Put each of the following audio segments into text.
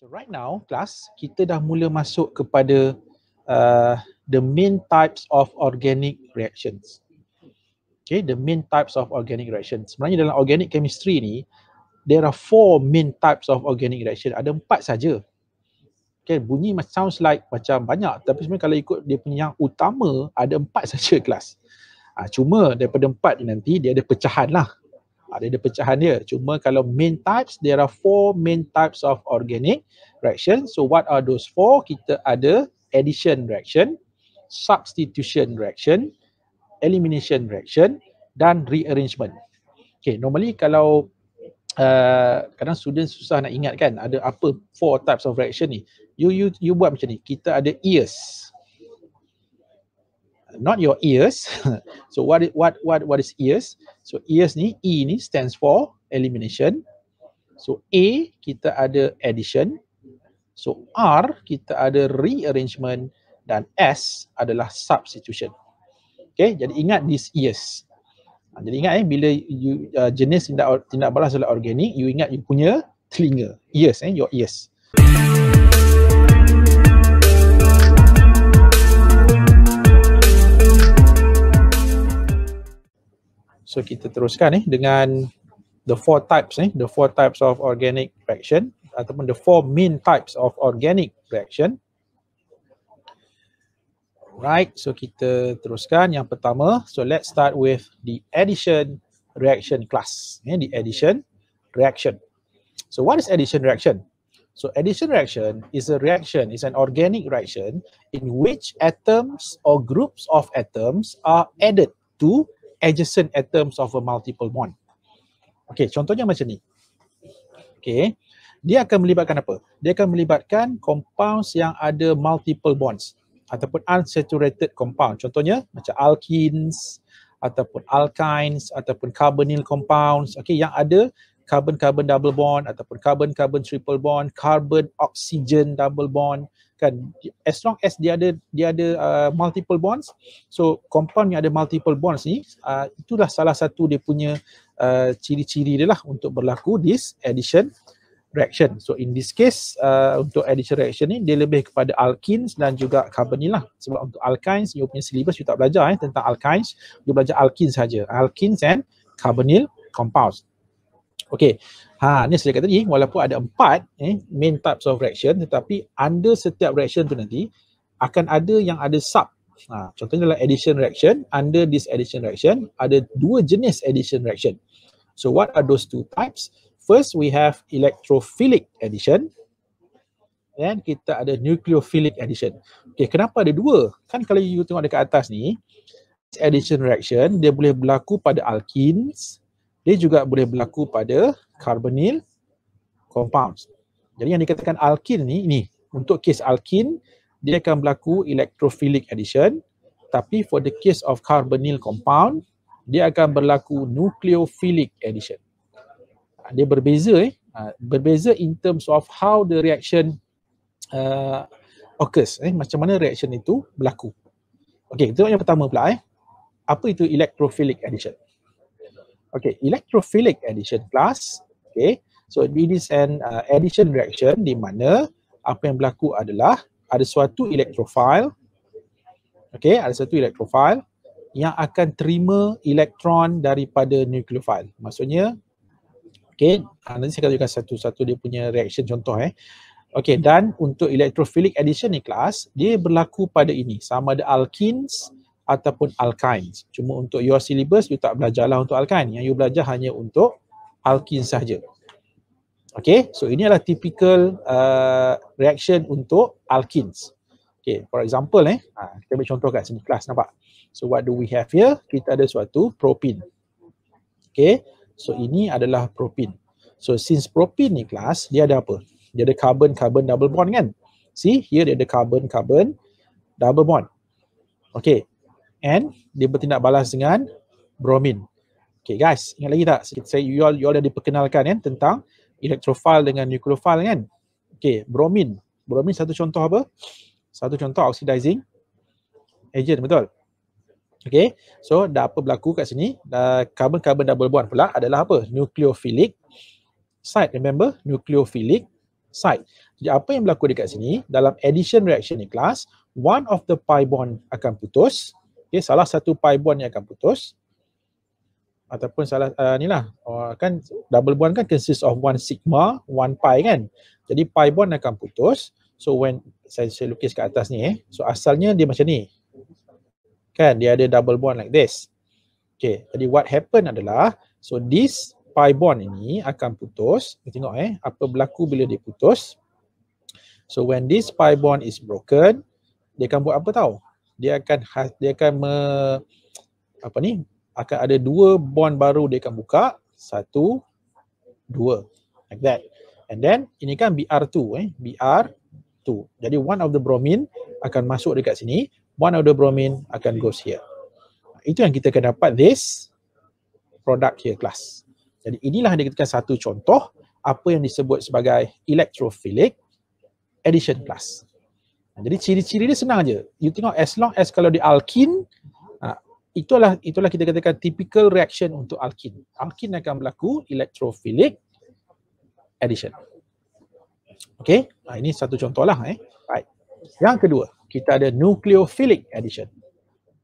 So right now, class, kita dah mula masuk kepada uh, the main types of organic reactions. Okay, the main types of organic reactions. Sebenarnya dalam organic chemistry ni, there are four main types of organic reaction. Ada empat saja. Okay, bunyi macam sounds like macam banyak tapi sebenarnya kalau ikut dia punya yang utama ada empat saja kelas. Ha, cuma daripada empat ni nanti dia ada pecahan lah ada ada pecahan dia cuma kalau main types there are four main types of organic reaction so what are those four kita ada addition reaction substitution reaction elimination reaction dan rearrangement okay normally kalau uh, kadang student susah nak ingat kan ada apa four types of reaction ni you you you buat macam ni kita ada ears not your ears. so what is what what what is ears? So ears ni E ni stands for elimination. So A kita ada addition. So R kita ada rearrangement dan S adalah substitution. Okay, jadi ingat this ears. Ha, jadi ingat eh bila you, uh, jenis tindak tindak balas adalah organik, you ingat you punya telinga. Ears eh, your ears. So kita teruskan eh dengan the four types eh the four types of organic reaction ataupun the four main types of organic reaction. Right, so kita teruskan yang pertama. So let's start with the addition reaction class. Eh, the addition reaction. So what is addition reaction? So addition reaction is a reaction, is an organic reaction in which atoms or groups of atoms are added to adjacent atoms of a multiple bond. Okay, contohnya macam ni. Okay, dia akan melibatkan apa? Dia akan melibatkan compounds yang ada multiple bonds ataupun unsaturated compound. Contohnya macam alkenes ataupun alkynes ataupun carbonyl compounds. Okay, yang ada carbon-carbon double bond ataupun carbon-carbon triple bond, carbon-oxygen double bond, kan as long as dia ada dia ada uh, multiple bonds so compound yang ada multiple bonds ni uh, itulah salah satu dia punya uh, ciri-ciri dia lah untuk berlaku this addition reaction so in this case uh, untuk addition reaction ni dia lebih kepada alkenes dan juga carbon lah sebab untuk alkynes you punya syllabus you tak belajar eh tentang alkynes you belajar alkenes saja alkenes and carbonyl compounds Okay. Ha, ni saya cakap tadi, walaupun ada empat eh, main types of reaction, tetapi under setiap reaction tu nanti, akan ada yang ada sub. Ha, contohnya adalah addition reaction, under this addition reaction, ada dua jenis addition reaction. So what are those two types? First, we have electrophilic addition. Then kita ada nucleophilic addition. Okay, kenapa ada dua? Kan kalau you tengok dekat atas ni, addition reaction, dia boleh berlaku pada alkenes, dia juga boleh berlaku pada carbonyl compounds. Jadi yang dikatakan alkin ni, ni untuk kes alkin, dia akan berlaku electrophilic addition. Tapi for the case of carbonyl compound, dia akan berlaku nucleophilic addition. Ah, dia berbeza eh. Ah, berbeza in terms of how the reaction uh, occurs. Eh. Macam mana reaction itu berlaku. Okay, kita tengok yang pertama pula eh. Apa itu electrophilic addition? Okay, electrophilic addition plus. Okay, so it is an uh, addition reaction di mana apa yang berlaku adalah ada suatu electrophile. Okay, ada satu electrophile yang akan terima elektron daripada nucleophile. Maksudnya, okay, ah, nanti saya akan tunjukkan satu-satu dia punya reaction contoh eh. Okay, dan untuk electrophilic addition ni kelas, dia berlaku pada ini. Sama ada alkenes, ataupun alkynes. Cuma untuk your syllabus, you tak belajar untuk alkyne. Yang you belajar hanya untuk alkene sahaja. Okay, so ini adalah typical uh, reaction untuk alkynes. Okay, for example eh, ha, kita ambil contoh kat sini kelas, nampak? So what do we have here? Kita ada suatu propin. Okay, so ini adalah propin. So since propin ni kelas, dia ada apa? Dia ada carbon-carbon double bond kan? See, here dia ada carbon-carbon double bond. Okay, and dia bertindak balas dengan bromin. Okay guys, ingat lagi tak? Saya, saya you all you all dah diperkenalkan kan tentang elektrofil dengan nukleofil kan? Okay, bromin. Bromin satu contoh apa? Satu contoh oxidizing agent betul. Okay, so dah apa berlaku kat sini? Carbon-carbon double bond pula adalah apa? Nucleophilic site. Remember, nucleophilic site. Jadi apa yang berlaku dekat sini? Dalam addition reaction ni kelas, one of the pi bond akan putus. Okay, salah satu pi bond yang akan putus ataupun salah uh, ni lah uh, kan double bond kan consists of one sigma one pi kan jadi pi bond akan putus so when saya, saya lukis kat atas ni eh so asalnya dia macam ni kan dia ada double bond like this okay jadi what happen adalah so this pi bond ini akan putus kita tengok eh apa berlaku bila dia putus so when this pi bond is broken dia akan buat apa tahu? dia akan ha, dia akan me, apa ni akan ada dua bond baru dia akan buka satu dua like that and then ini kan BR2 eh BR2 jadi one of the bromine akan masuk dekat sini one of the bromine akan goes here itu yang kita akan dapat this product here class jadi inilah yang dikatakan satu contoh apa yang disebut sebagai electrophilic addition class jadi ciri-ciri dia senang aja. You tengok as long as kalau dia alkin, ha, itulah itulah kita katakan typical reaction untuk alkin. Alkin akan berlaku electrophilic addition. Okay, ha, ini satu contoh lah. Eh. Right. Yang kedua, kita ada nucleophilic addition.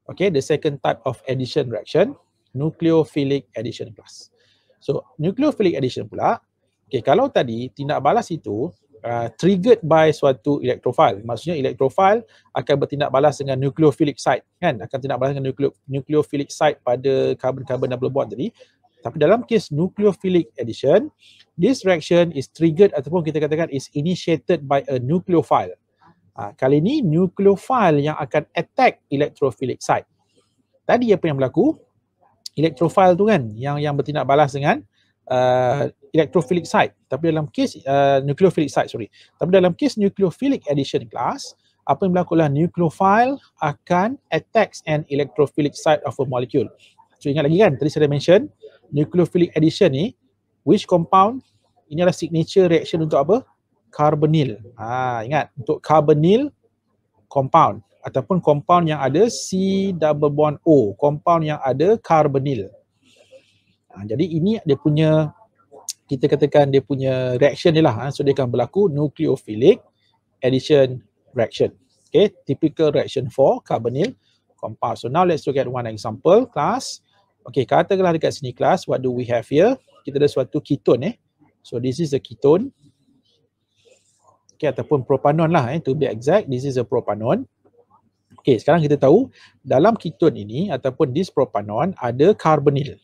Okay, the second type of addition reaction, nucleophilic addition plus. So, nucleophilic addition pula, okay, kalau tadi tindak balas itu uh, triggered by suatu elektrofil. Maksudnya elektrofil akan bertindak balas dengan nucleophilic site kan akan bertindak balas dengan nucleo- nucleophilic site pada carbon-carbon double bond tadi. Tapi dalam kes nucleophilic addition, this reaction is triggered ataupun kita katakan is initiated by a nucleophile. Ha, kali ini nucleophile yang akan attack electrophilic site. Tadi apa yang berlaku? Electrophile tu kan yang yang bertindak balas dengan uh, electrophilic site tapi dalam kes uh, nucleophilic site sorry tapi dalam kes nucleophilic addition class apa yang berlaku lah nucleophile akan attacks an electrophilic site of a molecule so ingat lagi kan tadi saya dah mention nucleophilic addition ni which compound ini adalah signature reaction untuk apa carbonyl ha ingat untuk carbonyl compound ataupun compound yang ada C double bond O compound yang ada carbonyl Ha, jadi ini dia punya kita katakan dia punya reaction ni lah. Ha. So dia akan berlaku nucleophilic addition reaction. Okay, typical reaction for carbonyl compound. So now let's look at one example class. Okay, katakanlah dekat sini class, what do we have here? Kita ada suatu ketone eh. So this is a ketone. Okay, ataupun propanon lah eh. To be exact, this is a propanon. Okay, sekarang kita tahu dalam ketone ini ataupun this propanon ada carbonyl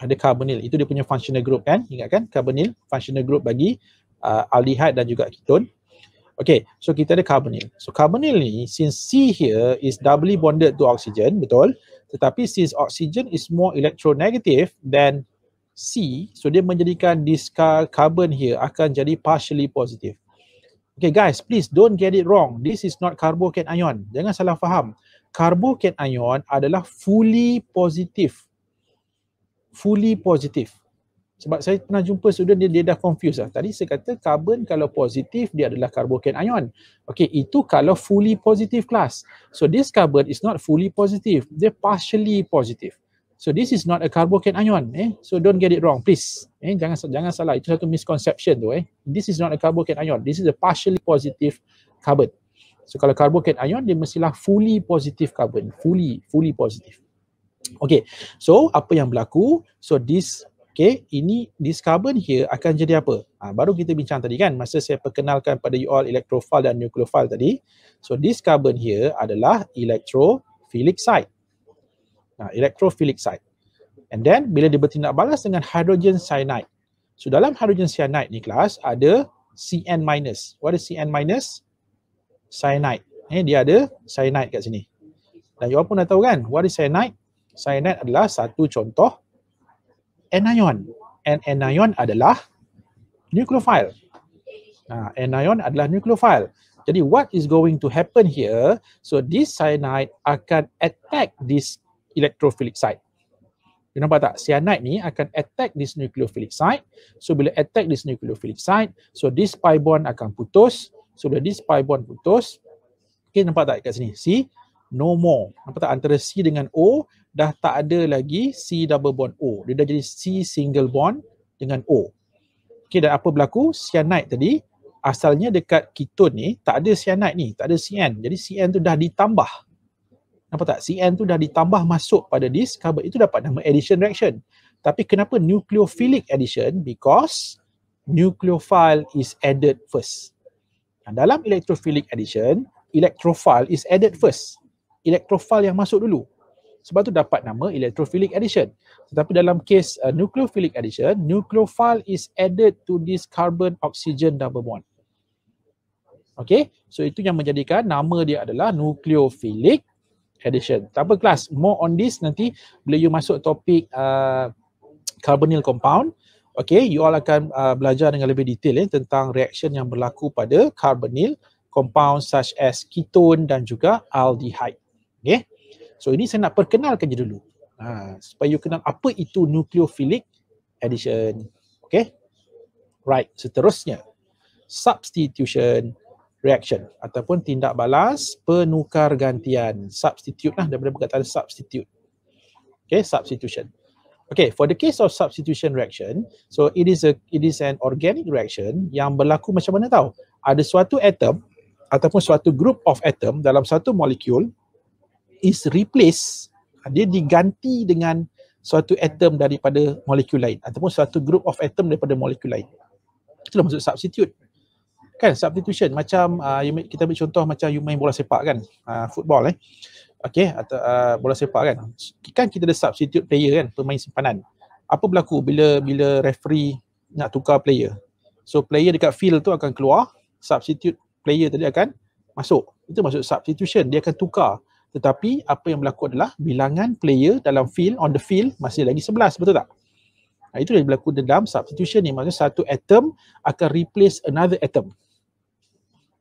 ada carbonyl itu dia punya functional group kan ingat kan carbonyl functional group bagi uh, aldehyde dan juga ketone Okay, so kita ada carbonyl so carbonyl ni since C here is doubly bonded to oxygen betul tetapi since oxygen is more electronegative than C so dia menjadikan this carbon here akan jadi partially positive Okay guys please don't get it wrong this is not carbocation ion jangan salah faham carbocation ion adalah fully positive fully positive. Sebab saya pernah jumpa student dia, dia dah confused lah. Tadi saya kata carbon kalau positif dia adalah carbocation ion. Okay, itu kalau fully positive class. So this carbon is not fully positive. Dia partially positive. So this is not a carbocation ion. Eh? So don't get it wrong, please. Eh? Jangan jangan salah. Itu satu misconception tu. Eh? This is not a carbocation ion. This is a partially positive carbon. So kalau carbocation ion, dia mestilah fully positive carbon. Fully, fully positive. Okay, so apa yang berlaku? So this, okay, ini this carbon here akan jadi apa? Ha, baru kita bincang tadi kan, masa saya perkenalkan pada you all electrophile dan nucleophile tadi. So this carbon here adalah electrophilic side. Ha, electrophilic side. And then bila dia bertindak balas dengan hydrogen cyanide. So dalam hydrogen cyanide ni kelas ada CN minus. What is CN minus? Cyanide. Eh, dia ada cyanide kat sini. Dan you all pun dah tahu kan, what is cyanide? Cyanide adalah satu contoh anion. And anion adalah nucleophile. Nah, ha, anion adalah nucleophile. Jadi what is going to happen here? So this cyanide akan attack this electrophilic site. You nampak tak? Cyanide ni akan attack this nucleophilic site. So bila attack this nucleophilic site, so this pi bond akan putus. So bila this pi bond putus, okay nampak tak kat sini? See? No more. Nampak tak antara C dengan O, dah tak ada lagi C double bond O. Dia dah jadi C single bond dengan O. Okey dan apa berlaku? Cyanide tadi asalnya dekat ketone ni tak ada cyanide ni, tak ada CN. Jadi CN tu dah ditambah. Nampak tak? CN tu dah ditambah masuk pada this. carbon. Itu dapat nama addition reaction. Tapi kenapa nucleophilic addition? Because nucleophile is added first. Nah, dalam electrophilic addition, electrophile is added first. Electrophile yang masuk dulu sebab tu dapat nama electrophilic addition. Tetapi dalam kes uh, nucleophilic addition, nucleophile is added to this carbon oxygen double bond. Okay, so itu yang menjadikan nama dia adalah nucleophilic addition. Tak apa kelas, more on this nanti bila you masuk topik uh, carbonyl compound, Okay, you all akan uh, belajar dengan lebih detail eh, tentang reaction yang berlaku pada carbonyl compound such as ketone dan juga aldehyde. Okay. So ini saya nak perkenalkan je dulu. Ha, supaya you kenal apa itu nucleophilic addition. Okay. Right. Seterusnya. Substitution reaction ataupun tindak balas penukar gantian. Substitute lah daripada perkataan substitute. Okay. Substitution. Okay, for the case of substitution reaction, so it is a it is an organic reaction yang berlaku macam mana tahu? Ada suatu atom ataupun suatu group of atom dalam satu molekul is replace dia diganti dengan suatu atom daripada molekul lain ataupun suatu group of atom daripada molekul lain itulah maksud substitute kan substitution macam uh, you, kita ambil contoh macam you main bola sepak kan uh, football eh okey atau uh, bola sepak kan kan kita ada substitute player kan pemain simpanan apa berlaku bila bila referee nak tukar player so player dekat field tu akan keluar substitute player tadi akan masuk itu maksud substitution dia akan tukar tetapi apa yang berlaku adalah bilangan player dalam field on the field masih lagi sebelas betul tak nah, itu yang berlaku dalam substitution ni maksudnya satu atom akan replace another atom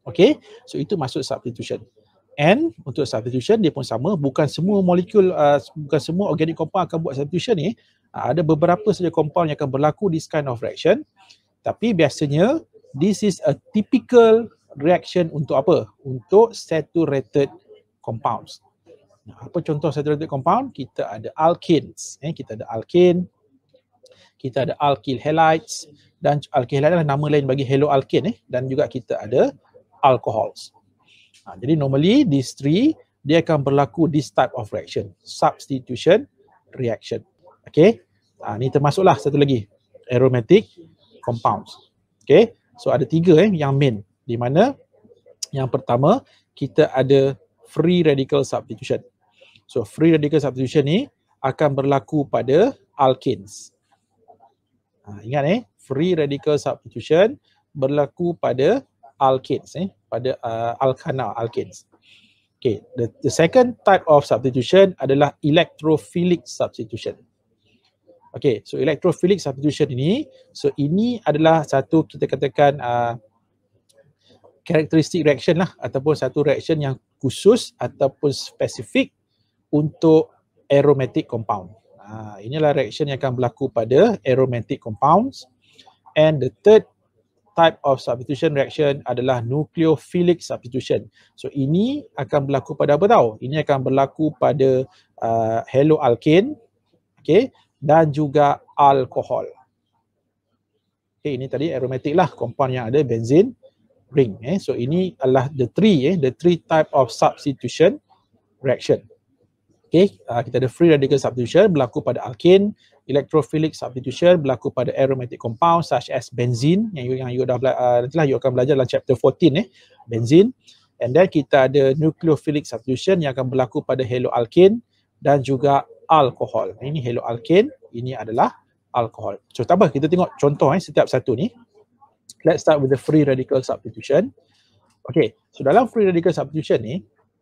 Okay, so itu maksud substitution and untuk substitution dia pun sama bukan semua molekul uh, bukan semua organic compound akan buat substitution ni uh, ada beberapa saja compound yang akan berlaku this kind of reaction tapi biasanya this is a typical reaction untuk apa untuk saturated compounds. Apa contoh saturated compound? Kita ada alkenes, eh, kita ada alkene, kita ada alkyl halides dan alkyl halide adalah nama lain bagi haloalkene eh, dan juga kita ada alcohols. Ha, jadi normally these three dia akan berlaku this type of reaction, substitution reaction. Okay, ha, ni termasuklah satu lagi aromatic compounds. Okay, so ada tiga eh, yang main di mana yang pertama kita ada free radical substitution. So free radical substitution ni akan berlaku pada alkenes. Ha, ingat eh, free radical substitution berlaku pada alkenes eh, pada uh, alkana alkenes. Okay, the, the second type of substitution adalah electrophilic substitution. Okay, so electrophilic substitution ini, so ini adalah satu kita katakan uh, karakteristik reaction lah ataupun satu reaction yang khusus ataupun spesifik untuk aromatic compound. Uh, inilah reaction yang akan berlaku pada aromatic compounds. And the third type of substitution reaction adalah nucleophilic substitution. So ini akan berlaku pada apa tahu? Ini akan berlaku pada uh, haloalkane okay, dan juga alkohol. Okay, ini tadi aromatic lah kompon yang ada benzene ring. Eh. So ini adalah the three, eh, the three type of substitution reaction. Okay, uh, kita ada free radical substitution berlaku pada alkene, electrophilic substitution berlaku pada aromatic compound such as benzene yang you, yang you dah bela- uh, nanti lah you akan belajar dalam chapter 14 eh, benzene. And then kita ada nucleophilic substitution yang akan berlaku pada haloalkene dan juga alkohol. Ini haloalkene, ini adalah alkohol. So tak apa, kita tengok contoh eh, setiap satu ni let's start with the free radical substitution. Okay, so dalam free radical substitution ni,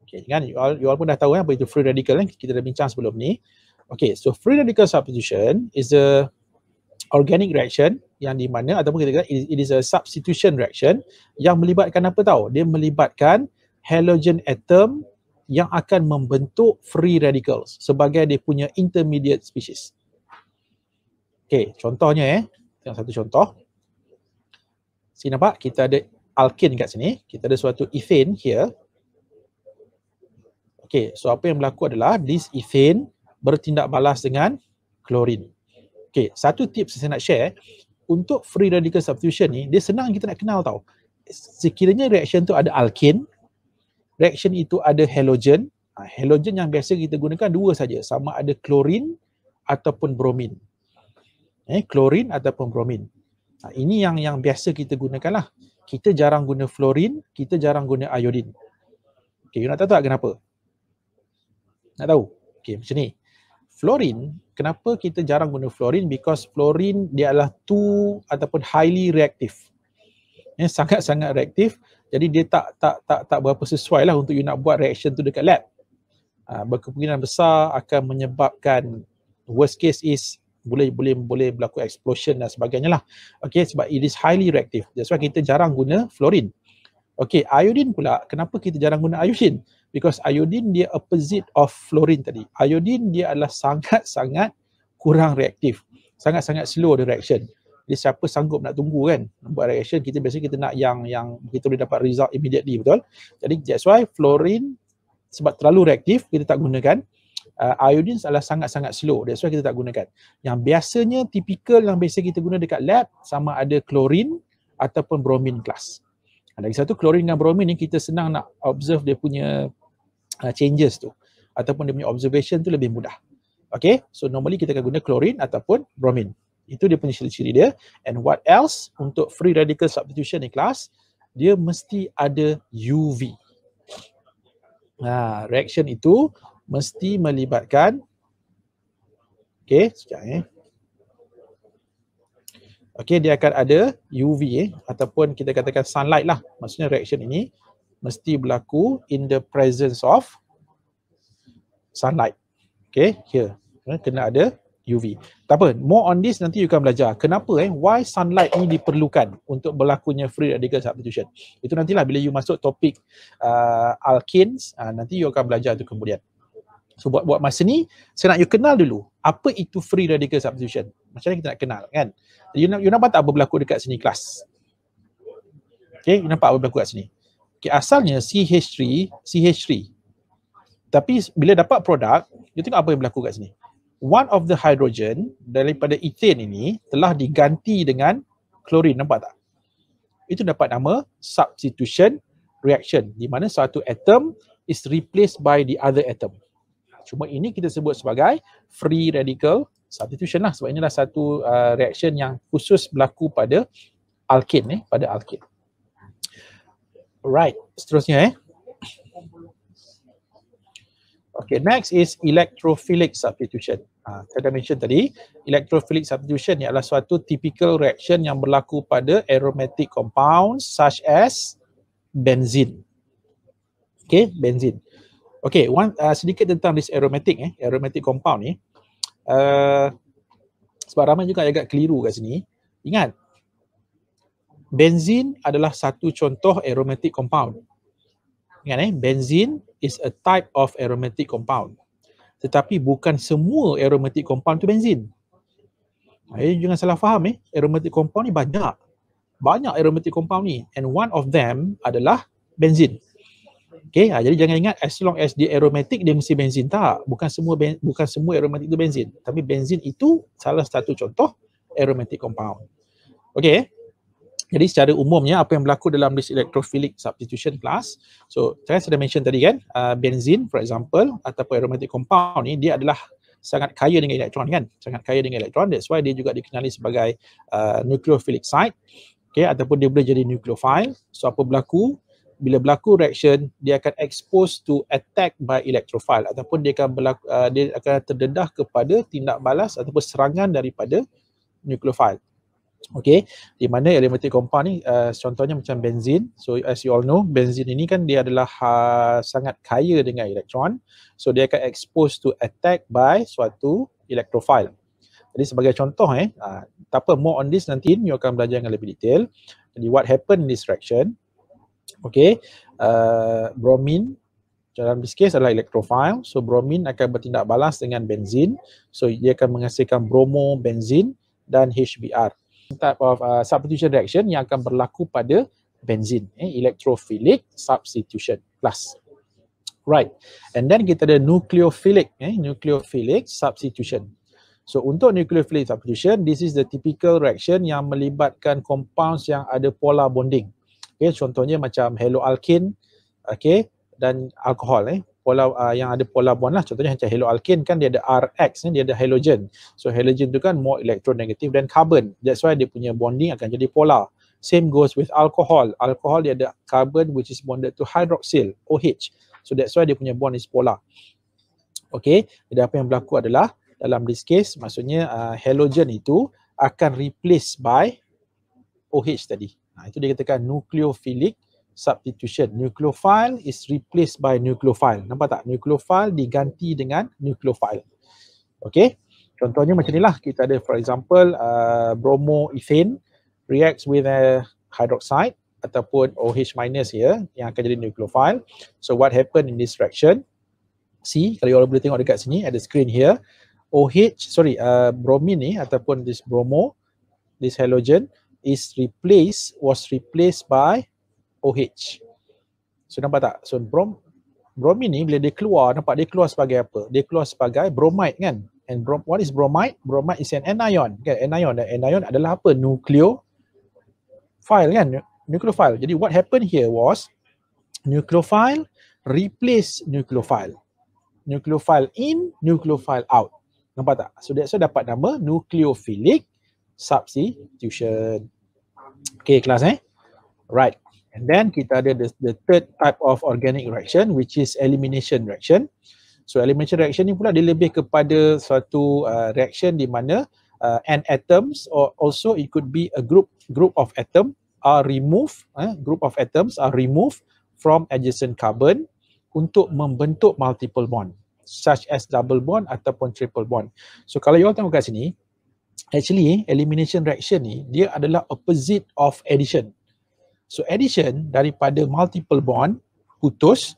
okay, kan, you all, you all pun dah tahu kan apa itu free radical yang kita dah bincang sebelum ni. Okay, so free radical substitution is a organic reaction yang di mana ataupun kita kata it is a substitution reaction yang melibatkan apa tahu? Dia melibatkan halogen atom yang akan membentuk free radicals sebagai dia punya intermediate species. Okay, contohnya eh, tengok satu contoh. Sini nampak kita ada alkin kat sini. Kita ada suatu ethane here. Okay, so apa yang berlaku adalah this ethane bertindak balas dengan klorin. Okay, satu tips saya nak share. Untuk free radical substitution ni, dia senang kita nak kenal tau. Sekiranya reaction tu ada alkin, reaction itu ada halogen. Ha, halogen yang biasa kita gunakan dua saja, sama ada klorin ataupun bromin. Eh, klorin ataupun bromin. Ha, ini yang yang biasa kita gunakan lah. Kita jarang guna fluorin, kita jarang guna iodin. Okay, you nak tahu tak kenapa? Nak tahu? Okay, macam ni. Fluorin, kenapa kita jarang guna fluorin? Because fluorin dia adalah too ataupun highly reactive. Ya, sangat-sangat reaktif. Jadi dia tak tak tak tak berapa sesuai lah untuk you nak buat reaction tu dekat lab. Ha, berkemungkinan besar akan menyebabkan worst case is boleh boleh boleh berlaku explosion dan sebagainya lah. Okay, sebab it is highly reactive. That's why kita jarang guna fluorine. Okay, iodine pula, kenapa kita jarang guna iodine? Because iodine dia opposite of fluorine tadi. Iodine dia adalah sangat-sangat kurang reaktif. Sangat-sangat slow the reaction. Jadi siapa sanggup nak tunggu kan buat reaction, kita biasanya kita nak yang yang kita boleh dapat result immediately, betul? Jadi that's why fluorine sebab terlalu reaktif, kita tak gunakan uh, iodine adalah sangat-sangat slow. That's why kita tak gunakan. Yang biasanya tipikal yang biasa kita guna dekat lab sama ada klorin ataupun bromin kelas. Lagi satu klorin dengan bromin ni kita senang nak observe dia punya uh, changes tu ataupun dia punya observation tu lebih mudah. Okay, so normally kita akan guna klorin ataupun bromin. Itu dia punya ciri-ciri dia. And what else untuk free radical substitution ni kelas, dia mesti ada UV. Nah, reaction itu mesti melibatkan okey sekejap eh okey dia akan ada UV eh ataupun kita katakan sunlight lah maksudnya reaction ini mesti berlaku in the presence of sunlight okey here eh, kena ada UV. Tak apa, more on this nanti you akan belajar. Kenapa eh, why sunlight ni diperlukan untuk berlakunya free radical substitution. Itu nantilah bila you masuk topik uh, alkins, uh, nanti you akan belajar tu kemudian. So buat buat masa ni, saya nak you kenal dulu apa itu free radical substitution. Macam mana kita nak kenal kan? You, you nampak tak apa berlaku dekat sini kelas? Okay, you nampak apa berlaku kat sini? Okay, asalnya CH3, CH3. Tapi bila dapat produk, you tengok apa yang berlaku kat sini. One of the hydrogen daripada ethane ini telah diganti dengan chlorine, nampak tak? Itu dapat nama substitution reaction di mana satu atom is replaced by the other atom. Cuma ini kita sebut sebagai free radical substitution lah sebab ini adalah satu uh, reaction yang khusus berlaku pada alkene eh, pada alkene. Right, seterusnya eh. Okay, next is electrophilic substitution. Uh, ah, saya dah mention tadi, electrophilic substitution ni adalah suatu typical reaction yang berlaku pada aromatic compounds such as benzene. Okay, benzene. Okay, one uh, sedikit tentang this aromatic eh, aromatic compound ni. Eh. Uh, sebab ramai juga agak keliru kat sini. Ingat, benzene adalah satu contoh aromatic compound. Ingat eh, benzene is a type of aromatic compound. Tetapi bukan semua aromatic compound tu benzene. Eh, jangan salah faham eh, aromatic compound ni banyak. Banyak aromatic compound ni and one of them adalah benzene. Okay, ha, jadi jangan ingat as long as dia aromatik dia mesti benzin tak. Bukan semua ben, bukan semua aromatik itu benzin. Tapi benzin itu salah satu contoh aromatic compound. Okay, jadi secara umumnya apa yang berlaku dalam this electrophilic substitution class so saya sudah mention tadi kan uh, benzin for example ataupun aromatic compound ni dia adalah sangat kaya dengan elektron kan sangat kaya dengan elektron that's why dia juga dikenali sebagai uh, nucleophilic site okay ataupun dia boleh jadi nucleophile so apa berlaku bila berlaku reaction dia akan expose to attack by electrophile ataupun dia akan berlaku, uh, dia akan terdedah kepada tindak balas ataupun serangan daripada nucleophile Okay, di mana aromatic compound ni uh, contohnya macam benzene. So as you all know, benzene ini kan dia adalah uh, sangat kaya dengan elektron. So dia akan expose to attack by suatu electrophile. Jadi sebagai contoh eh, uh, tak apa more on this nanti you akan belajar dengan lebih detail. Jadi what happen in this reaction, Okay, uh, bromin dalam this case adalah electrophile. So bromin akan bertindak balas dengan benzin. So dia akan menghasilkan bromo, benzin dan HBr. Type of uh, substitution reaction yang akan berlaku pada benzin. Eh, electrophilic substitution plus. Right. And then kita ada nucleophilic. Eh, nucleophilic substitution. So untuk nucleophilic substitution, this is the typical reaction yang melibatkan compounds yang ada pola bonding. Okey, contohnya macam haloalkin, okey, dan alkohol eh. Pola uh, yang ada pola bond lah. Contohnya macam haloalkin kan dia ada RX ni, eh, dia ada halogen. So halogen tu kan more electronegative dan carbon. That's why dia punya bonding akan jadi pola. Same goes with alcohol. Alcohol dia ada carbon which is bonded to hydroxyl, OH. So that's why dia punya bond is pola. Okay, jadi apa yang berlaku adalah dalam this case maksudnya uh, halogen itu akan replace by OH tadi. Ha, itu dia katakan nucleophilic substitution. Nucleophile is replaced by nucleophile. Nampak tak? Nucleophile diganti dengan nucleophile. Okay. Contohnya macam inilah. Kita ada for example uh, bromoethane reacts with a uh, hydroxide ataupun OH minus ya yang akan jadi nucleophile. So what happen in this reaction? See, kalau you all boleh tengok dekat sini ada screen here. OH, sorry, uh, bromine ni ataupun this bromo, this halogen is replaced was replaced by OH. So nampak tak? So brom bromine ni bila dia keluar nampak dia keluar sebagai apa? Dia keluar sebagai bromide kan? And brom what is bromide? Bromide is an anion. Kan? Okay, anion dan anion adalah apa? Nucleophile kan? Nucleophile. Jadi what happened here was nucleophile replace nucleophile. Nucleophile in, nucleophile out. Nampak tak? So that's why dapat nama nucleophilic substitution. Okay kelas eh. Right. And then kita ada the, the third type of organic reaction which is elimination reaction. So elimination reaction ni pula dia lebih kepada suatu uh, reaction di mana uh, n atoms or also it could be a group group of atom are removed eh, group of atoms are removed from adjacent carbon untuk membentuk multiple bond such as double bond ataupun triple bond. So kalau you all tengok kat sini actually elimination reaction ni dia adalah opposite of addition. So addition daripada multiple bond putus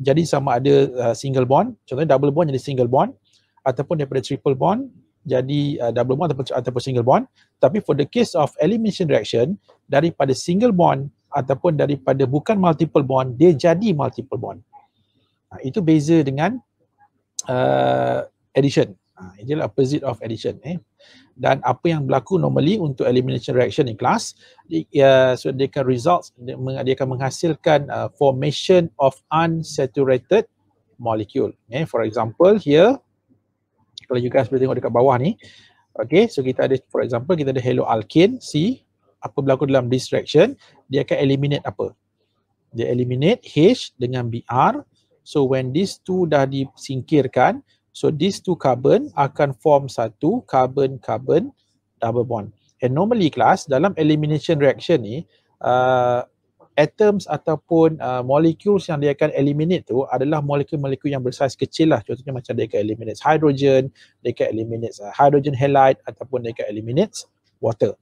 jadi sama ada uh, single bond, contohnya double bond jadi single bond ataupun daripada triple bond jadi uh, double bond ataupun, ataupun single bond tapi for the case of elimination reaction daripada single bond ataupun daripada bukan multiple bond dia jadi multiple bond. Nah, itu beza dengan uh, addition. Ha, ini opposite of addition. Eh. Dan apa yang berlaku normally untuk elimination reaction in class, dia, ya, uh, so dia akan results, dia, dia akan menghasilkan uh, formation of unsaturated molecule. Eh. For example here, kalau you guys boleh tengok dekat bawah ni, okay, so kita ada for example, kita ada haloalkane, C. apa berlaku dalam this reaction, dia akan eliminate apa? Dia eliminate H dengan Br, so when these two dah disingkirkan, So these two carbon akan form satu carbon-carbon double bond. And normally class dalam elimination reaction ni uh, atoms ataupun uh, molecules yang dia akan eliminate tu adalah molekul-molekul yang bersaiz kecil lah. Contohnya macam dia akan eliminate hydrogen, dia akan eliminate uh, hydrogen halide ataupun dia akan eliminate water.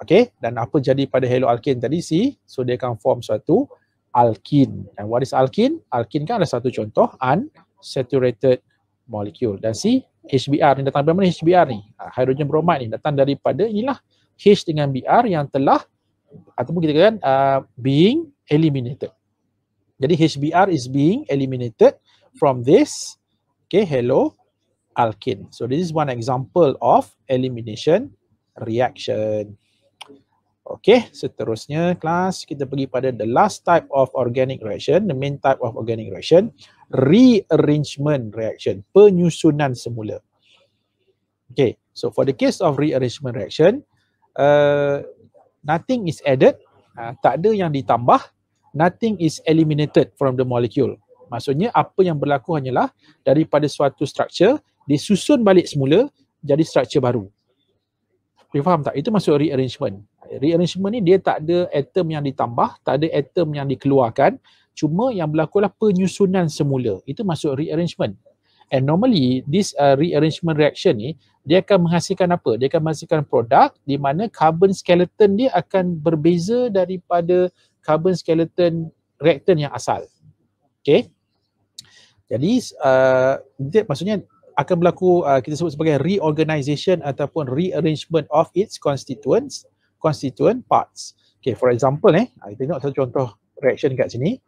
Okay dan apa jadi pada haloalkane tadi si so dia akan form suatu alkene. And what is alkene? Alkene kan ada satu contoh unsaturated molekul. Dan si HBr ni datang daripada mana HBr ni? Ah, hidrogen bromide ni datang daripada inilah H dengan Br yang telah ataupun kita katakan uh, being eliminated. Jadi HBr is being eliminated from this okay, hello alkene. So this is one example of elimination reaction. Okay, seterusnya kelas kita pergi pada the last type of organic reaction, the main type of organic reaction, rearrangement reaction, penyusunan semula. Okay, so for the case of rearrangement reaction, uh, nothing is added, uh, tak ada yang ditambah, nothing is eliminated from the molecule. Maksudnya apa yang berlaku hanyalah daripada suatu structure, disusun balik semula jadi structure baru. Okay, faham tak? Itu masuk rearrangement. Rearrangement ni dia tak ada atom yang ditambah, tak ada atom yang dikeluarkan. Cuma yang berlaku adalah penyusunan semula. Itu masuk rearrangement. And normally, this uh, rearrangement reaction ni, dia akan menghasilkan apa? Dia akan menghasilkan produk di mana carbon skeleton dia akan berbeza daripada carbon skeleton reactant yang asal. Okay? Jadi, uh, maksudnya akan berlaku uh, kita sebut sebagai reorganisation ataupun rearrangement of its constituents constituent parts. Okay, for example eh, kita tengok satu contoh reaction kat sini.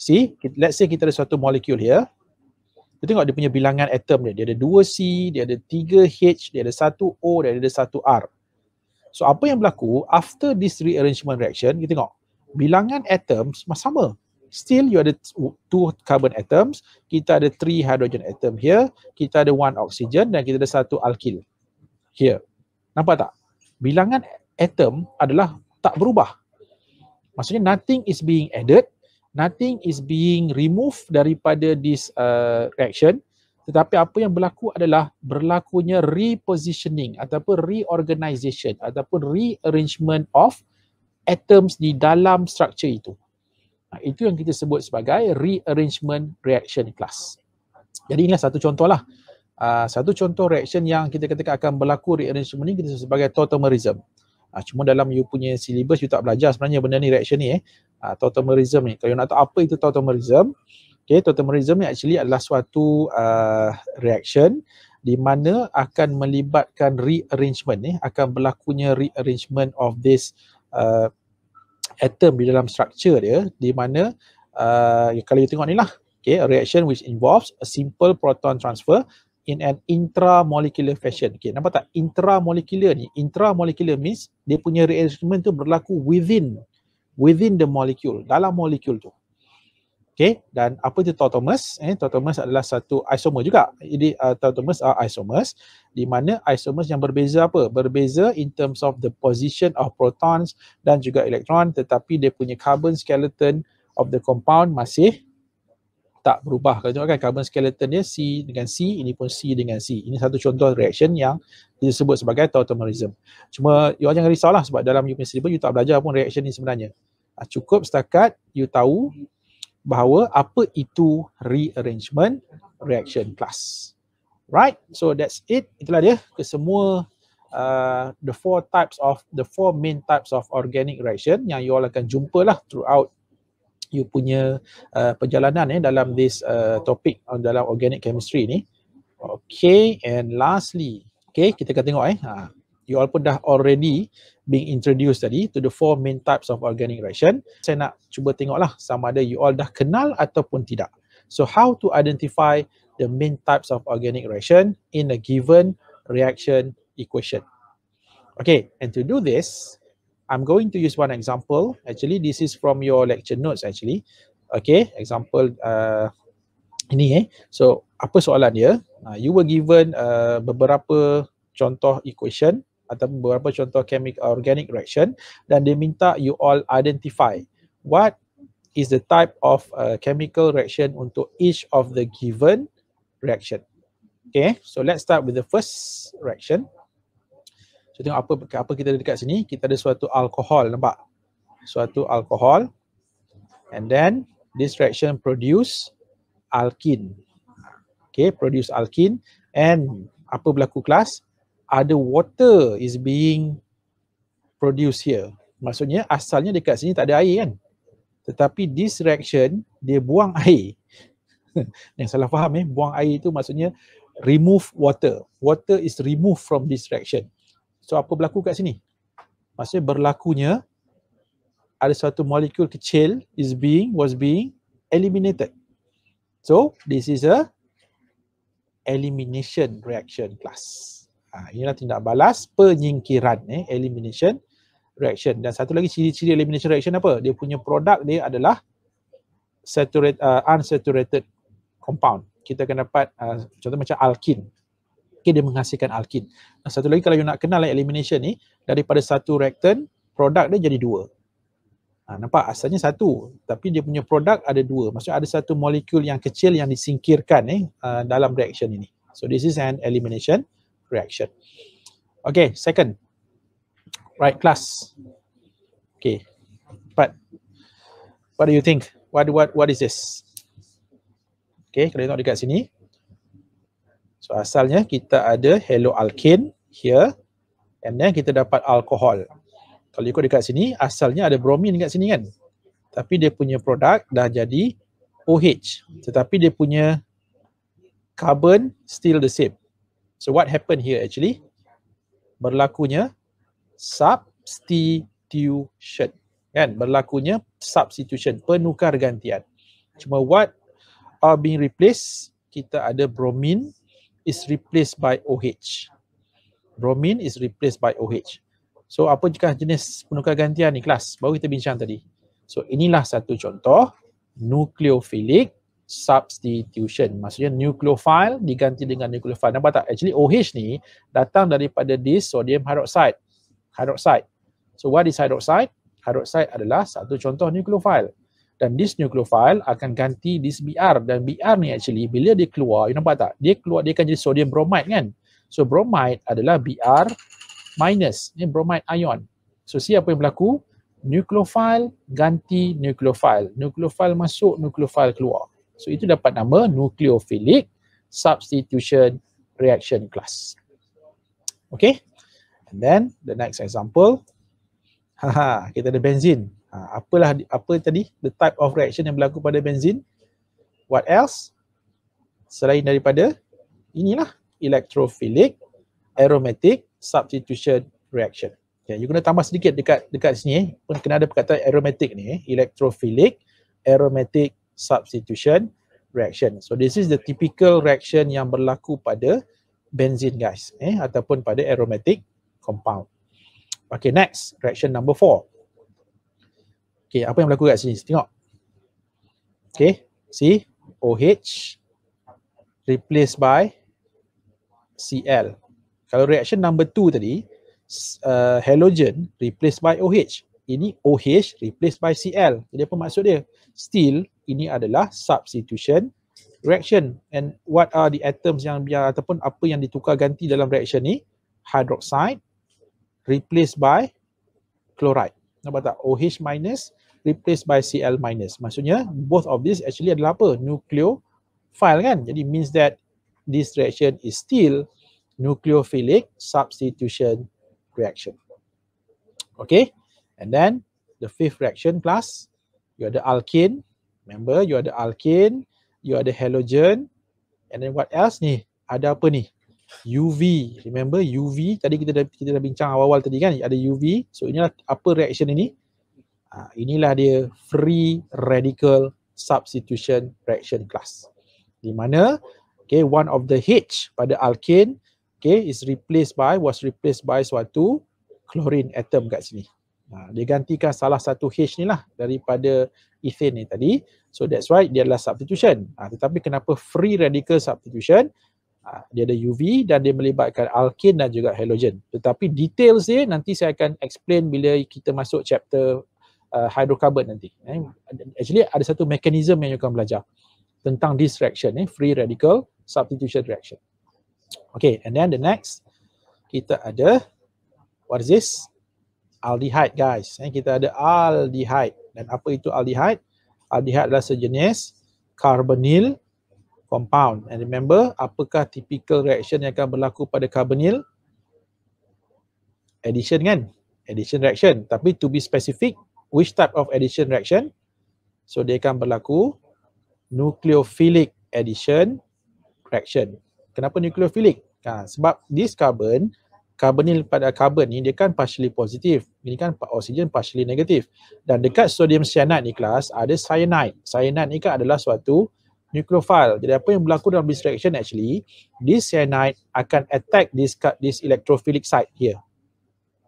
See, let's say kita ada satu molekul here. Kita tengok dia punya bilangan atom dia. Dia ada 2C, dia ada 3H, dia ada 1O, dia ada 1R. So apa yang berlaku after this rearrangement reaction, kita tengok bilangan atom sama still you ada two carbon atoms, kita ada three hydrogen atom here, kita ada one oxygen dan kita ada satu alkyl here. Nampak tak? Bilangan atom adalah tak berubah. Maksudnya nothing is being added, nothing is being removed daripada this uh, reaction. Tetapi apa yang berlaku adalah berlakunya repositioning ataupun reorganization ataupun rearrangement of atoms di dalam struktur itu. Nah, ha, itu yang kita sebut sebagai rearrangement reaction class. Jadi inilah satu contohlah. Uh, satu contoh reaction yang kita katakan akan berlaku rearrangement ni kita sebut sebagai tautomerism. Uh, ha, cuma dalam you punya syllabus you tak belajar sebenarnya benda ni reaction ni eh. Uh, tautomerism ni. Kalau you nak tahu apa itu tautomerism, okay, tautomerism ni actually adalah suatu uh, reaction di mana akan melibatkan rearrangement ni, eh, akan berlakunya rearrangement of this uh, atom di dalam struktur dia di mana uh, ya, kalau you tengok ni lah okay, a reaction which involves a simple proton transfer in an intramolecular fashion okay, nampak tak intramolecular ni intramolecular means dia punya rearrangement tu berlaku within within the molecule dalam molecule tu Okay, dan apa itu tautomers? Eh, tautomers adalah satu isomer juga. Jadi uh, tautomers are isomers di mana isomers yang berbeza apa? Berbeza in terms of the position of protons dan juga elektron tetapi dia punya carbon skeleton of the compound masih tak berubah. Kalau tengok kan carbon skeleton dia C dengan C, ini pun C dengan C. Ini satu contoh reaction yang disebut sebagai tautomerism. Cuma you all jangan lah sebab dalam you punya syllabus you tak belajar pun reaction ni sebenarnya. Ah, cukup setakat you tahu bahawa apa itu rearrangement reaction class. Right? So that's it. Itulah dia kesemua uh, the four types of the four main types of organic reaction yang you all akan jumpa lah throughout you punya uh, perjalanan eh dalam this uh, topic dalam organic chemistry ni. Okay, and lastly, okay kita akan tengok eh. Ha you all pun dah already being introduced tadi to the four main types of organic reaction. Saya nak cuba tengoklah sama ada you all dah kenal ataupun tidak. So how to identify the main types of organic reaction in a given reaction equation. Okay, and to do this, I'm going to use one example. Actually, this is from your lecture notes actually. Okay, example uh, ini eh. So, apa soalan dia? Uh, you were given uh, beberapa contoh equation ataupun beberapa contoh chemic uh, organic reaction dan dia minta you all identify what is the type of uh, chemical reaction untuk each of the given reaction. Okay, so let's start with the first reaction. So tengok apa apa kita ada dekat sini, kita ada suatu alkohol nampak. Suatu alkohol and then this reaction produce alkene. Okay, produce alkene and apa berlaku kelas? ada water is being produced here. Maksudnya asalnya dekat sini tak ada air kan. Tetapi this reaction dia buang air. Yang salah faham eh, buang air itu maksudnya remove water. Water is removed from this reaction. So apa berlaku kat sini? Maksudnya berlakunya ada satu molekul kecil is being was being eliminated. So this is a elimination reaction plus. Ha, inilah tindak balas penyingkiran, eh, elimination reaction. Dan satu lagi ciri-ciri elimination reaction apa? Dia punya produk dia adalah saturate, uh, unsaturated compound. Kita akan dapat uh, contoh macam alkin. Okay, dia menghasilkan alkin. Nah, satu lagi kalau you nak kenal like, eh, elimination ni, daripada satu reaktan, produk dia jadi dua. Ha, nampak asalnya satu tapi dia punya produk ada dua maksudnya ada satu molekul yang kecil yang disingkirkan eh uh, dalam reaction ini so this is an elimination reaction. Okay, second. Right class. Okay. But what do you think? What what what is this? Okay, kalau tengok dekat sini. So asalnya kita ada alkene here and then kita dapat alkohol. Kalau ikut dekat sini, asalnya ada bromine dekat sini kan? Tapi dia punya produk dah jadi OH. Tetapi dia punya carbon still the same. So what happened here actually? Berlakunya substitution. Kan? Berlakunya substitution, penukar gantian. Cuma what are being replaced? Kita ada bromine is replaced by OH. Bromine is replaced by OH. So apa jika jenis penukar gantian ni kelas? Baru kita bincang tadi. So inilah satu contoh nucleophilic substitution. Maksudnya nucleophile diganti dengan nucleophile. Nampak tak? Actually OH ni datang daripada this sodium hydroxide. Hydroxide. So what is hydroxide? Hydroxide adalah satu contoh nucleophile. Dan this nucleophile akan ganti this BR. Dan BR ni actually bila dia keluar, you nampak tak? Dia keluar dia akan jadi sodium bromide kan? So bromide adalah BR minus. Ini bromide ion. So see apa yang berlaku? Nucleophile ganti nucleophile. Nucleophile masuk, nucleophile keluar. So itu dapat nama nucleophilic substitution reaction class. Okay. And then the next example. Haha, kita ada benzin. Ha, apalah apa tadi the type of reaction yang berlaku pada benzin? What else? Selain daripada inilah electrophilic aromatic substitution reaction. Okay, you kena tambah sedikit dekat dekat sini eh. pun kena ada perkataan aromatic ni, eh. electrophilic aromatic substitution reaction. So this is the typical reaction yang berlaku pada benzene guys eh ataupun pada aromatic compound. Okay next reaction number four. Okay apa yang berlaku kat sini? Tengok. Okay see OH replaced by Cl. Kalau reaction number two tadi uh, halogen replaced by OH. Ini OH replaced by Cl. Jadi apa maksud dia? Still ini adalah substitution reaction and what are the atoms yang biar ataupun apa yang ditukar ganti dalam reaction ni hydroxide replaced by chloride nampak tak OH minus replaced by Cl minus maksudnya both of this actually adalah apa nucleophile kan jadi means that this reaction is still nucleophilic substitution reaction okay and then the fifth reaction plus you have the alkene Remember you ada alkene, you ada halogen and then what else ni? Ada apa ni? UV. Remember UV tadi kita dah, kita dah bincang awal-awal tadi kan ada UV. So inilah apa reaction ini? Ha, inilah dia free radical substitution reaction class. Di mana okay one of the H pada alkene okay is replaced by was replaced by suatu chlorine atom kat sini. Ha, dia gantikan salah satu H ni lah daripada ethane ni tadi. So that's why dia adalah substitution. Ha, tetapi kenapa free radical substitution? Ha, dia ada UV dan dia melibatkan alkene dan juga halogen. Tetapi details dia nanti saya akan explain bila kita masuk chapter uh, hydrocarbon nanti. Eh, actually ada satu mechanism yang you akan belajar tentang this reaction ni, eh, free radical substitution reaction. Okay, and then the next kita ada what is this? Aldehyde guys. Eh, kita ada aldehyde. Dan apa itu aldehid? Aldehid adalah sejenis carbonyl compound. And remember, apakah typical reaction yang akan berlaku pada carbonyl? Addition kan? Addition reaction. Tapi to be specific, which type of addition reaction? So dia akan berlaku nucleophilic addition reaction. Kenapa nucleophilic? Ha, sebab this carbon carbonyl pada carbon ni dia kan partially positif. Ini kan oksigen partially negatif. Dan dekat sodium cyanide ni kelas ada cyanide. Cyanide ni kan adalah suatu nucleophile. Jadi apa yang berlaku dalam this reaction actually, this cyanide akan attack this this electrophilic site here.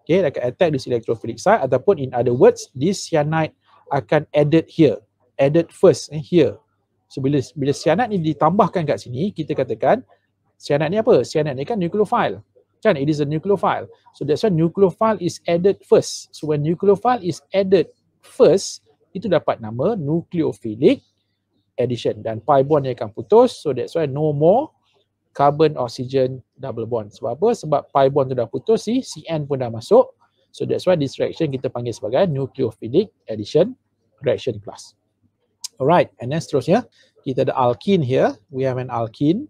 Okay, dia akan attack this electrophilic site ataupun in other words, this cyanide akan added here. Added first in eh, here. So bila, bila cyanide ni ditambahkan kat sini, kita katakan cyanide ni apa? Cyanide ni kan nucleophile kan it is a nucleophile so that's why nucleophile is added first so when nucleophile is added first itu dapat nama nucleophilic addition dan pi bond dia akan putus so that's why no more carbon oxygen double bond sebab apa sebab pi bond tu dah putus si CN pun dah masuk so that's why this reaction kita panggil sebagai nucleophilic addition reaction plus. alright and then seterusnya kita ada alkene here we have an alkene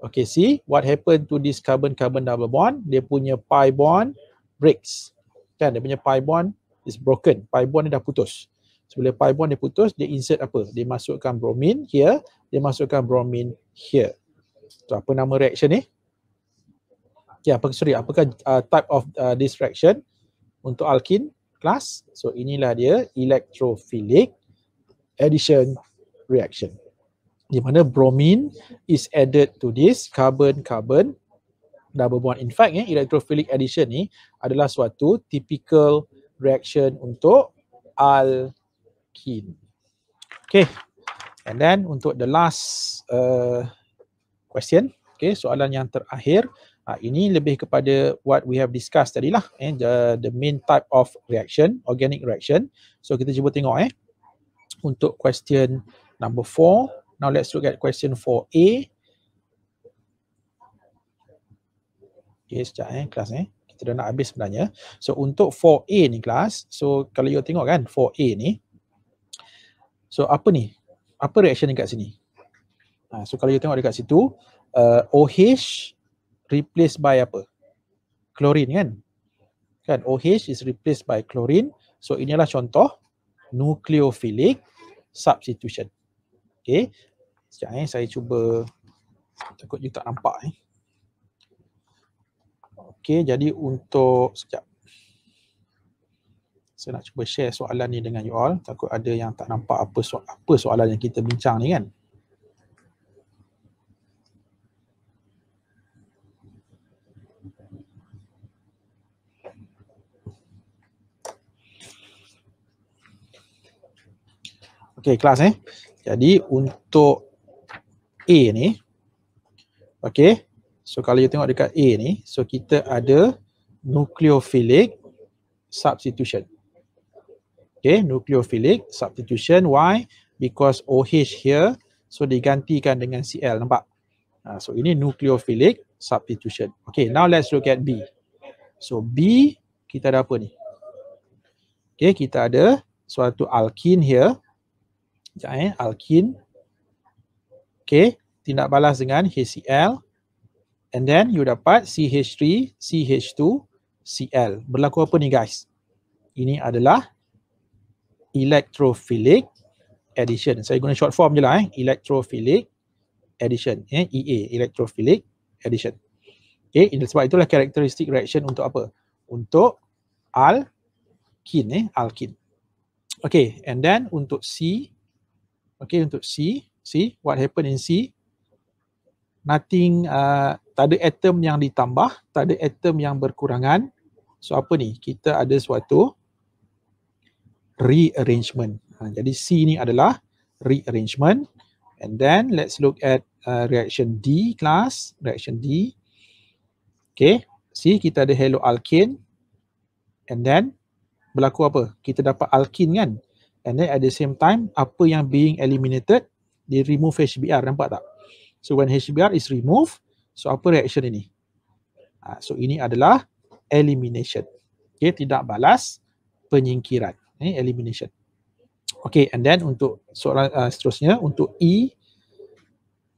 Okay, see what happened to this carbon-carbon double bond? Dia punya pi bond breaks. Kan, dia punya pi bond is broken. Pi bond dia dah putus. So, bila pi bond dia putus, dia insert apa? Dia masukkan bromine here, dia masukkan bromine here. So, apa nama reaction ni? Okay, apa, sorry, apakah uh, type of uh, this reaction untuk alkene class? So, inilah dia electrophilic addition reaction di mana bromine is added to this carbon carbon double bond. In fact, eh, electrophilic addition ni adalah suatu typical reaction untuk alkene. Okay, and then untuk the last uh, question, okay, soalan yang terakhir, uh, ini lebih kepada what we have discussed tadi lah, eh, the, the main type of reaction, organic reaction. So kita cuba tengok eh, untuk question number four, Now let's look at question 4A. Okay, sekejap eh, kelas eh. Kita dah nak habis sebenarnya. So untuk 4A ni kelas, so kalau you tengok kan 4A ni, so apa ni? Apa reaction kat sini? Ha, so kalau you tengok dekat situ, uh, OH replaced by apa? Chlorine kan? Kan OH is replaced by chlorine. So inilah contoh nucleophilic substitution. Okay, Sekejap eh, saya cuba takut you tak nampak eh. Okey, jadi untuk sekejap. Saya nak cuba share soalan ni dengan you all. Takut ada yang tak nampak apa so apa soalan yang kita bincang ni kan. Okay, kelas eh. Jadi untuk A ni okay. so kalau you tengok dekat A ni so kita ada nucleophilic substitution Okay, nucleophilic substitution why because OH here so digantikan dengan Cl nampak ha, so ini nucleophilic substitution Okay, now let's look at B so B kita ada apa ni Okay, kita ada suatu alkene here Sekejap eh, alkene. Okay, tindak balas dengan HCl and then you dapat CH3, CH2, Cl. Berlaku apa ni guys? Ini adalah electrophilic addition. Saya guna short form je lah eh. Electrophilic addition. Eh, EA, electrophilic addition. Okay, sebab itulah karakteristik reaction untuk apa? Untuk alkin eh, alkin. Okay, and then untuk C, okay, untuk C, C, what happen in C? nothing uh, tak ada atom yang ditambah, tak ada atom yang berkurangan. So apa ni? Kita ada suatu rearrangement. Ha, jadi C ni adalah rearrangement. And then let's look at uh, reaction D class, reaction D. Okay, C kita ada haloalkane. And then berlaku apa? Kita dapat alkene kan? And then at the same time, apa yang being eliminated, Di remove HBr, nampak tak? So when HBR is removed, so apa reaction ini? Uh, so ini adalah elimination. Okay, tidak balas penyingkiran. Ini eh, elimination. Okay, and then untuk soalan uh, seterusnya, untuk E.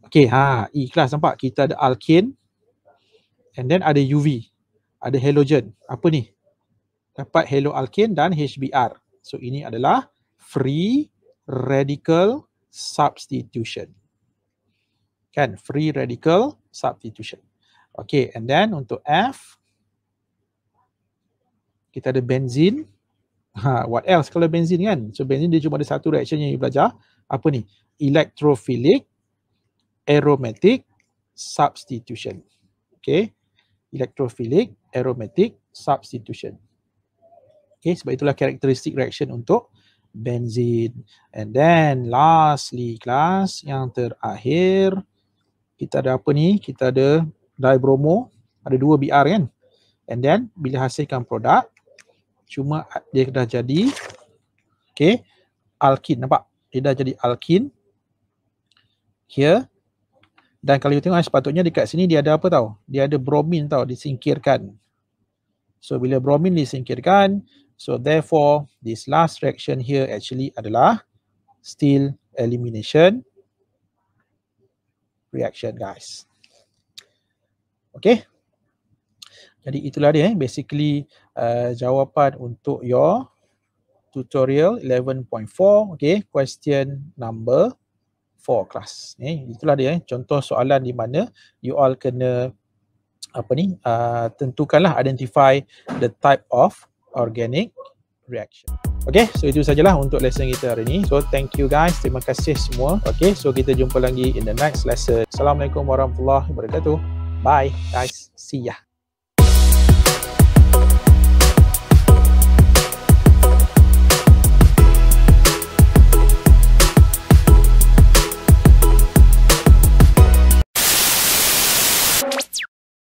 Okay, ha, E kelas nampak? Kita ada alkane. And then ada UV. Ada halogen. Apa ni? Dapat haloalkane dan HBR. So ini adalah free radical substitution kan free radical substitution. Okay and then untuk F kita ada benzene. Ha, what else kalau benzene kan? So benzene dia cuma ada satu reaction yang you belajar. Apa ni? Electrophilic aromatic substitution. Okay. Electrophilic aromatic substitution. Okay sebab itulah karakteristik reaction untuk benzene. And then lastly class yang terakhir kita ada apa ni? Kita ada live bromo, ada dua BR kan? And then bila hasilkan produk, cuma dia dah jadi okay, alkin nampak? Dia dah jadi alkin here. Dan kalau you tengok eh, sepatutnya dekat sini dia ada apa tau? Dia ada bromin tau disingkirkan. So bila bromin disingkirkan, so therefore this last reaction here actually adalah still elimination reaction guys. Okay. Jadi itulah dia eh. basically uh, jawapan untuk your tutorial 11.4 okay question number 4 class. Eh, itulah dia eh. contoh soalan di mana you all kena apa ni uh, tentukanlah identify the type of organic reaction. Okay, so itu sajalah untuk lesson kita hari ini. So, thank you guys. Terima kasih semua. Okay, so kita jumpa lagi in the next lesson. Assalamualaikum warahmatullahi wabarakatuh. Bye, guys. See ya.